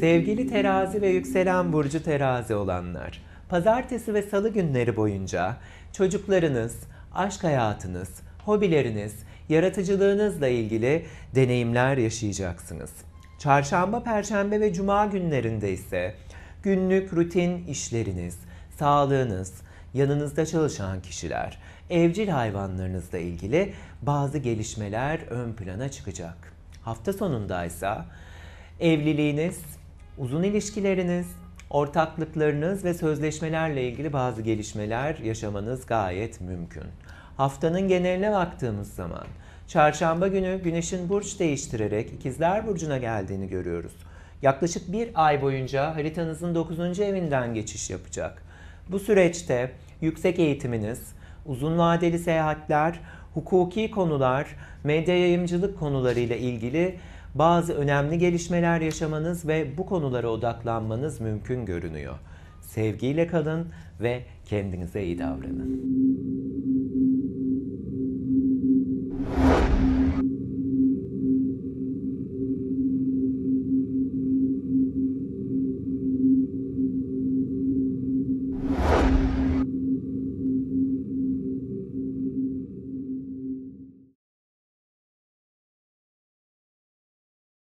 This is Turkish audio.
Sevgili terazi ve yükselen burcu terazi olanlar, pazartesi ve salı günleri boyunca çocuklarınız, aşk hayatınız, hobileriniz, yaratıcılığınızla ilgili deneyimler yaşayacaksınız. Çarşamba, perşembe ve cuma günlerinde ise günlük rutin işleriniz, sağlığınız, yanınızda çalışan kişiler, evcil hayvanlarınızla ilgili bazı gelişmeler ön plana çıkacak. Hafta sonunda ise evliliğiniz, uzun ilişkileriniz, ortaklıklarınız ve sözleşmelerle ilgili bazı gelişmeler yaşamanız gayet mümkün. Haftanın geneline baktığımız zaman çarşamba günü güneşin burç değiştirerek ikizler burcuna geldiğini görüyoruz. Yaklaşık bir ay boyunca haritanızın 9. evinden geçiş yapacak. Bu süreçte yüksek eğitiminiz, uzun vadeli seyahatler, hukuki konular, medya yayımcılık konularıyla ilgili bazı önemli gelişmeler yaşamanız ve bu konulara odaklanmanız mümkün görünüyor. Sevgiyle kalın ve kendinize iyi davranın.